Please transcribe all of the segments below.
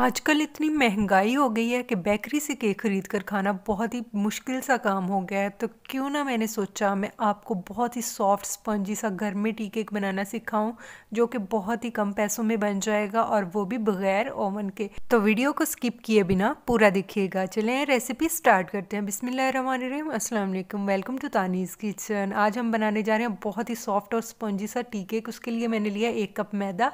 आजकल इतनी महंगाई हो गई है कि बेकरी से केक खरीद कर खाना बहुत ही मुश्किल सा काम हो गया है तो क्यों ना मैंने सोचा मैं आपको बहुत ही सॉफ्ट स्पंजी सा घर में टी केक बनाना सिखाऊं जो कि बहुत ही कम पैसों में बन जाएगा और वो भी बगैर ओवन के तो वीडियो को स्किप किए बिना पूरा दिखिएगा चले रेसिपी स्टार्ट करते हैं बिसमीम असलम वेलकम टू तानीज़ किचन आज हम बनाने जा रहे हैं बहुत ही सॉफ्ट और स्पंजी सा टी केक उसके लिए मैंने लिया एक कप मैदा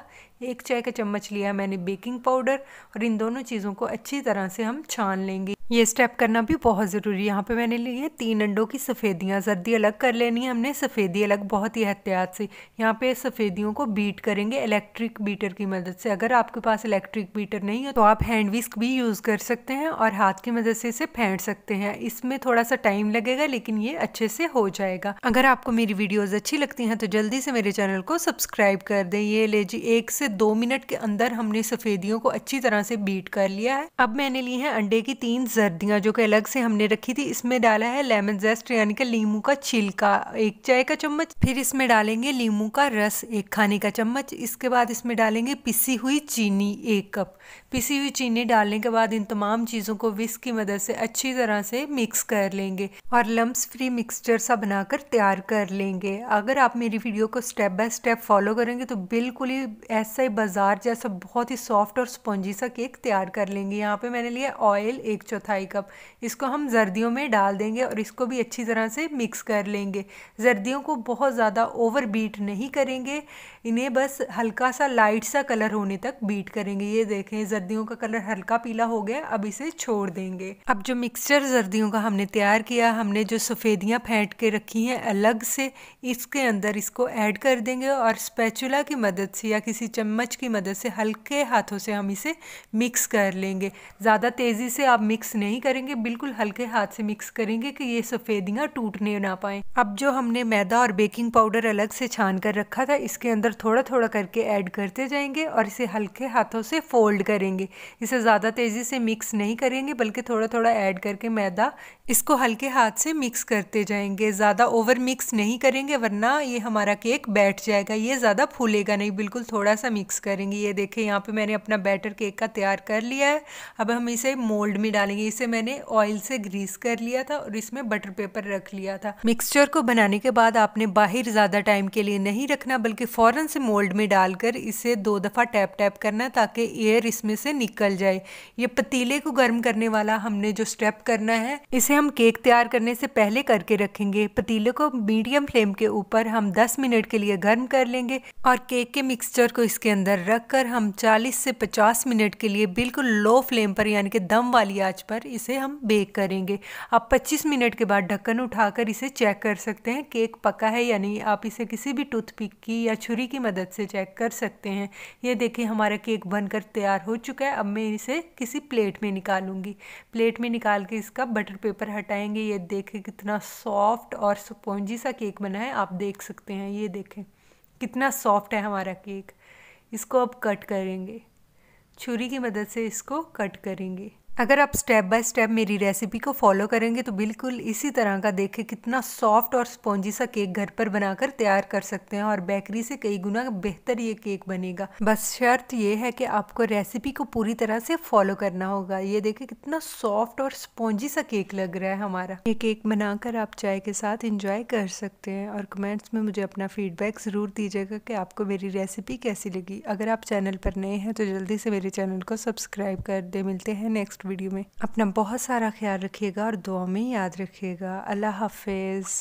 एक चाय का चम्मच लिया मैंने बेकिंग पाउडर और इन दोनों चीज़ों को अच्छी तरह से हम छान लेंगे ये स्टेप करना भी बहुत ज़रूरी है यहाँ पे मैंने लिए है तीन अंडों की सफ़ेदियाँ जर्दी अलग कर लेनी है हमने सफ़ेदी अलग बहुत ही एहतियात से यहाँ पे सफ़ेदियों को बीट करेंगे इलेक्ट्रिक बीटर की मदद से अगर आपके पास इलेक्ट्रिक बीटर नहीं है तो आप हैंड विस्क भी यूज़ कर सकते हैं और हाथ की मदद से इसे फेंट सकते हैं इसमें थोड़ा सा टाइम लगेगा लेकिन ये अच्छे से हो जाएगा अगर आपको मेरी वीडियोज़ अच्छी लगती हैं तो जल्दी से मेरे चैनल को सब्सक्राइब कर दें ये ले जी एक से दो मिनट के अंदर हमने सफ़ेदियों को अच्छी तरह से बीट कर लिया है अब मैंने लिए है अंडे की तीन सर्दियाँ जो कि अलग से हमने रखी थी इसमें डाला है लेमन जेस्ट यानी कि लीमू का छिलका एक चाय का चम्मच फिर इसमें डालेंगे लीमू का रस एक खाने का चम्मच इसके बाद इसमें डालेंगे पिसी हुई चीनी एक कप पिसी हुई चीनी डालने के बाद इन तमाम चीज़ों को विस्क की मदद से अच्छी तरह से मिक्स कर लेंगे और लम्ब फ्री मिक्सचर सा बनाकर तैयार कर लेंगे अगर आप मेरी वीडियो को स्टेप बाय स्टेप फॉलो करेंगे तो बिल्कुल ही ऐसा ही बाजार जैसा बहुत ही सॉफ्ट और स्पॉन्जी सा केक तैयार कर लेंगे यहाँ पे मैंने लिया ऑयल एक चौथा चौथाई कप इसको हम जर्दियों में डाल देंगे और इसको भी अच्छी तरह से मिक्स कर लेंगे जर्दियों को बहुत ज़्यादा ओवर बीट नहीं करेंगे इन्हें बस हल्का सा लाइट सा कलर होने तक बीट करेंगे ये देखें जर्दियों का कलर हल्का पीला हो गया अब इसे छोड़ देंगे अब जो मिक्सचर जर्दियों का हमने तैयार किया हमने जो सफ़ेदियाँ फेंट के रखी हैं अलग से इसके अंदर इसको ऐड कर देंगे और स्पैचुला की मदद से या किसी चम्मच की मदद से हल्के हाथों से हम इसे मिक्स कर लेंगे ज़्यादा तेज़ी से आप मिक्स नहीं करेंगे बिल्कुल हल्के हाथ से मिक्स करेंगे कि ये सफ़ेदियाँ टूटने ना पाएँ अब जो हमने मैदा और बेकिंग पाउडर अलग से छान कर रखा था इसके अंदर थोड़ा थोड़ा करके ऐड करते जाएंगे और इसे हल्के हाथों से फोल्ड करेंगे इसे ज़्यादा तेज़ी से मिक्स नहीं करेंगे बल्कि थोड़ा थोड़ा ऐड करके मैदा इसको हल्के हाथ से मिक्स करते जाएंगे ज़्यादा ओवर मिक्स नहीं करेंगे वरना ये हमारा केक बैठ जाएगा ये ज़्यादा फूलेगा नहीं बिल्कुल थोड़ा सा मिक्स करेंगे ये देखें यहाँ पे मैंने अपना बैटर केक का तैयार कर लिया है अब हम इसे मोल्ड में डालेंगे इसे मैंने ऑयल से ग्रीस कर लिया था और इसमें बटर पेपर रख लिया था मिक्सचर को बनाने के बाद आपने बाहर ज़्यादा टाइम के लिए नहीं रखना बल्कि फ़ौरन से मोल्ड में डालकर इसे दो दफ़ा टैप टैप करना ताकि एयर इसमें से निकल जाए ये पतीले को गर्म करने वाला हमने जो स्टेप करना है इसे हम केक तैयार करने से पहले करके रखेंगे पतीले को मीडियम फ्लेम के ऊपर हम 10 मिनट के लिए गर्म कर लेंगे और केक के मिक्सचर को इसके अंदर रख कर हम 40 से 50 मिनट के लिए बिल्कुल लो फ्लेम पर यानी कि दम वाली आँच पर कर इसे हम बेक करेंगे आप 25 मिनट के बाद ढक्कन उठाकर इसे चेक कर सकते हैं केक पका है या नहीं आप इसे किसी भी टूथपिक की या छुरी की मदद से चेक कर सकते हैं ये देखिए हमारा केक बनकर तैयार हो चुका है अब मैं इसे किसी प्लेट में निकालूंगी प्लेट में निकाल के इसका बटर पेपर हटाएंगे ये देखें कितना सॉफ्ट और सुपोंजी सा केक बना है आप देख सकते हैं ये देखें कितना सॉफ्ट है हमारा केक इसको अब कट करेंगे छुरी की मदद से इसको कट करेंगे अगर आप स्टेप बाय स्टेप मेरी रेसिपी को फॉलो करेंगे तो बिल्कुल इसी तरह का देखें कितना सॉफ्ट और स्पॉन्जी सा केक घर पर बनाकर तैयार कर सकते हैं और बेकरी से कई गुना बेहतर ये केक बनेगा बस शर्त ये है कि आपको रेसिपी को पूरी तरह से फॉलो करना होगा ये देखें कितना सॉफ्ट और स्पॉन्जी सा केक लग रहा है हमारा ये केक बनाकर आप चाय के साथ इंजॉय कर सकते हैं और कमेंट्स में मुझे अपना फीडबैक ज़रूर दीजिएगा कि आपको मेरी रेसिपी कैसी लगी अगर आप चैनल पर नए हैं तो जल्दी से मेरे चैनल को सब्सक्राइब कर दे मिलते हैं नेक्स्ट वीडियो में अपना बहुत सारा ख्याल रखिएगा और दुआ में याद रखिएगा अल्लाह हाफिज़